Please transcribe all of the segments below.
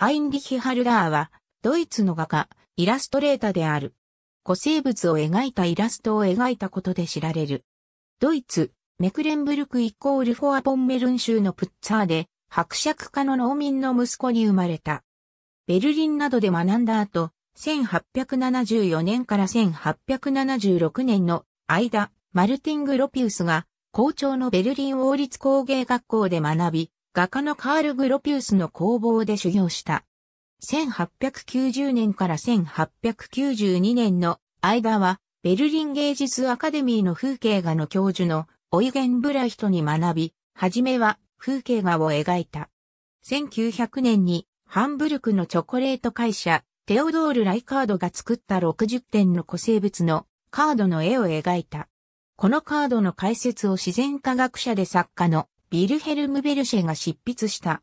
ハインリヒ・ハルダーは、ドイツの画家、イラストレーターである。古生物を描いたイラストを描いたことで知られる。ドイツ、メクレンブルクイコールフォア・ポンメルン州のプッツァーで、伯爵家の農民の息子に生まれた。ベルリンなどで学んだ後、1874年から1876年の間、マルティング・ロピウスが、校長のベルリン王立工芸学校で学び、画家のカール・グロピウスの工房で修行した。1890年から1892年の間は、ベルリン芸術アカデミーの風景画の教授のオイゲン・ブラヒトに学び、はじめは風景画を描いた。1900年にハンブルクのチョコレート会社、テオドール・ライカードが作った60点の古生物のカードの絵を描いた。このカードの解説を自然科学者で作家のビルヘルム・ベルシェが執筆した。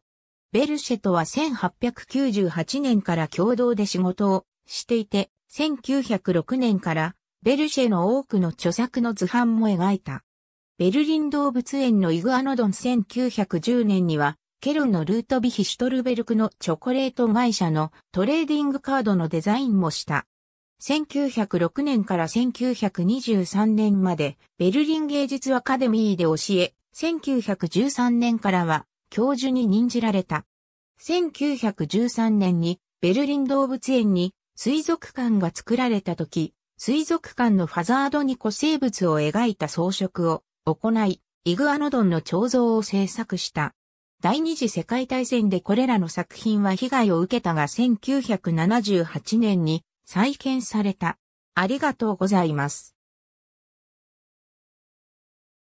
ベルシェとは1898年から共同で仕事をしていて、1906年からベルシェの多くの著作の図版も描いた。ベルリン動物園のイグアノドン1910年には、ケロンのルートビヒ・シュトルベルクのチョコレート会社のトレーディングカードのデザインもした。1906年から1923年までベルリン芸術アカデミーで教え、1913年からは教授に任じられた。1913年にベルリン動物園に水族館が作られた時、水族館のファザードに古生物を描いた装飾を行い、イグアノドンの彫像を制作した。第二次世界大戦でこれらの作品は被害を受けたが1978年に再建された。ありがとうございます。